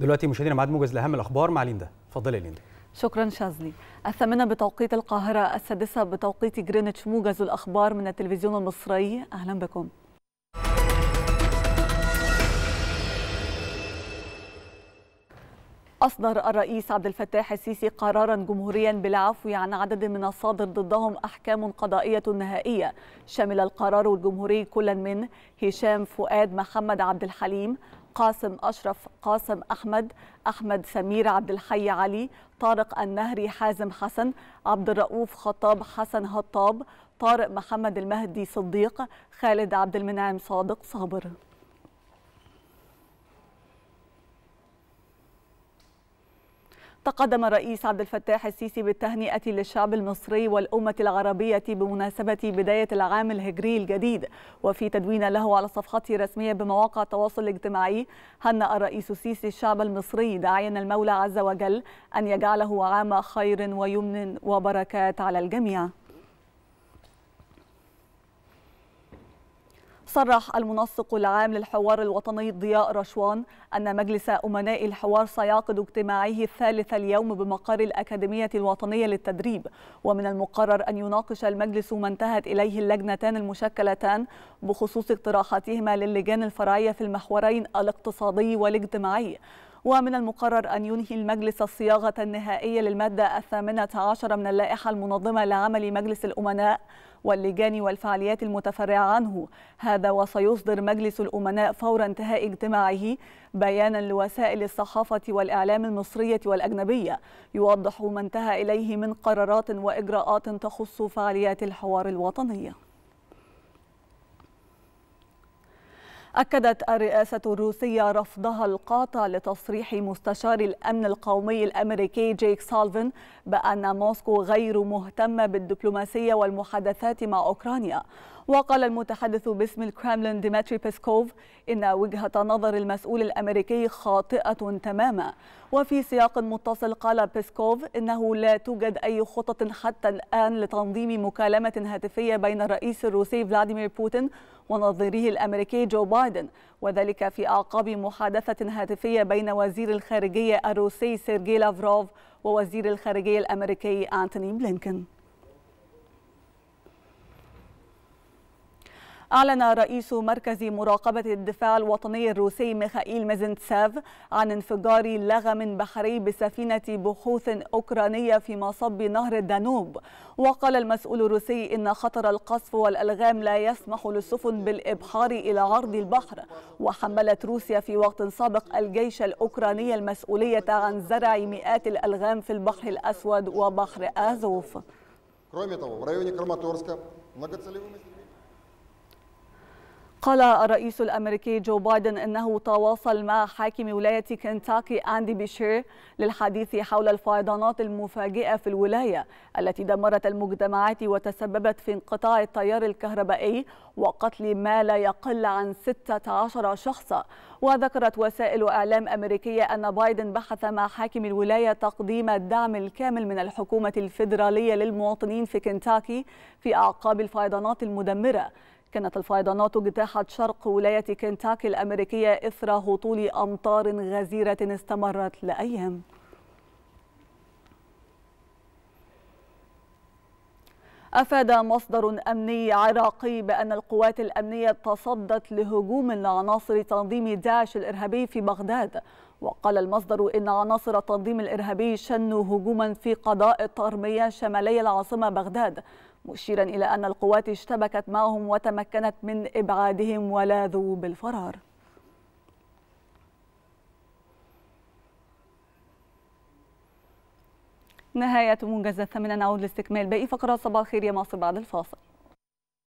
دلوقتي مشاهدينا معاد موجز لاهم الاخبار مع ليندا اتفضلي يا ليندا شكرا شاذلي الثامنة بتوقيت القاهرة السادسة بتوقيت جرينتش موجز الأخبار من التلفزيون المصري أهلا بكم أصدر الرئيس عبد الفتاح السيسي قرارا جمهوريا بالعفو عن عدد من الصادر ضدهم أحكام قضائية نهائية شمل القرار الجمهوري كل من هشام فؤاد محمد عبد الحليم قاسم أشرف قاسم أحمد أحمد سمير عبد الحي علي طارق النهري حازم حسن عبد الرؤوف خطاب حسن هطاب طارق محمد المهدي صديق خالد عبد المنعم صادق صابر تقدم الرئيس عبد الفتاح السيسي بالتهنئة للشعب المصري والأمة العربية بمناسبة بداية العام الهجري الجديد وفي تدوين له على صفحته الرسمية بمواقع التواصل الاجتماعي هنأ الرئيس السيسي الشعب المصري داعيا المولى عز وجل أن يجعله عام خير ويمن وبركات على الجميع صرح المنسق العام للحوار الوطني ضياء رشوان أن مجلس أمناء الحوار سيعقد اجتماعه الثالث اليوم بمقر الأكاديمية الوطنية للتدريب ومن المقرر أن يناقش المجلس ما انتهت إليه اللجنتان المشكلتان بخصوص اقتراحاتهما للجان الفرعية في المحورين الاقتصادي والاجتماعي ومن المقرر أن ينهي المجلس الصياغة النهائية للمادة الثامنة عشر من اللائحة المنظمة لعمل مجلس الأمناء واللجان والفعاليات المتفرعة عنه هذا وسيصدر مجلس الأمناء فور انتهاء اجتماعه بيانا لوسائل الصحافة والإعلام المصرية والأجنبية يوضح ما انتهى إليه من قرارات وإجراءات تخص فعاليات الحوار الوطنية أكدت الرئاسة الروسية رفضها القاطع لتصريح مستشار الأمن القومي الأمريكي جيك سالفن بأن موسكو غير مهتمة بالدبلوماسية والمحادثات مع أوكرانيا وقال المتحدث باسم الكرملين ديمتري بيسكوف إن وجهة نظر المسؤول الأمريكي خاطئة تماما وفي سياق متصل قال بيسكوف إنه لا توجد أي خطط حتى الآن لتنظيم مكالمة هاتفية بين الرئيس الروسي فلاديمير بوتين ونظيره الأمريكي جو بايدن وذلك في أعقاب محادثة هاتفية بين وزير الخارجية الروسي سيرجي لافروف ووزير الخارجية الأمريكي أنتوني بلينكن أعلن رئيس مركز مراقبة الدفاع الوطني الروسي ميخائيل ميزنتساف عن انفجار لغم بحري بسفينة بحوث أوكرانية في مصب نهر الدانوب وقال المسؤول الروسي إن خطر القصف والألغام لا يسمح للسفن بالإبحار إلى عرض البحر وحملت روسيا في وقت سابق الجيش الأوكراني المسؤولية عن زرع مئات الألغام في البحر الأسود وبحر آزوف. قال الرئيس الامريكي جو بايدن انه تواصل مع حاكم ولايه كنتاكي اندي بيشير للحديث حول الفيضانات المفاجئه في الولايه التي دمرت المجتمعات وتسببت في انقطاع التيار الكهربائي وقتل ما لا يقل عن 16 شخصا وذكرت وسائل اعلام امريكيه ان بايدن بحث مع حاكم الولايه تقديم الدعم الكامل من الحكومه الفيدراليه للمواطنين في كنتاكي في اعقاب الفيضانات المدمره كانت الفيضانات اجتاحت شرق ولاية كنتاكي الأمريكية إثر هطول أمطار غزيرة استمرت لأيام أفاد مصدر أمني عراقي بأن القوات الأمنية تصدت لهجوم لعناصر تنظيم داعش الإرهابي في بغداد وقال المصدر إن عناصر التنظيم الإرهابي شنوا هجوما في قضاء الطرمية شمالي العاصمة بغداد مشيرا إلى أن القوات اشتبكت معهم وتمكنت من إبعادهم ولاذوا بالفرار نهاية موجز الثامنة نعود لاستكمال باقي فقرات صباح الخير يا مصر بعد الفاصل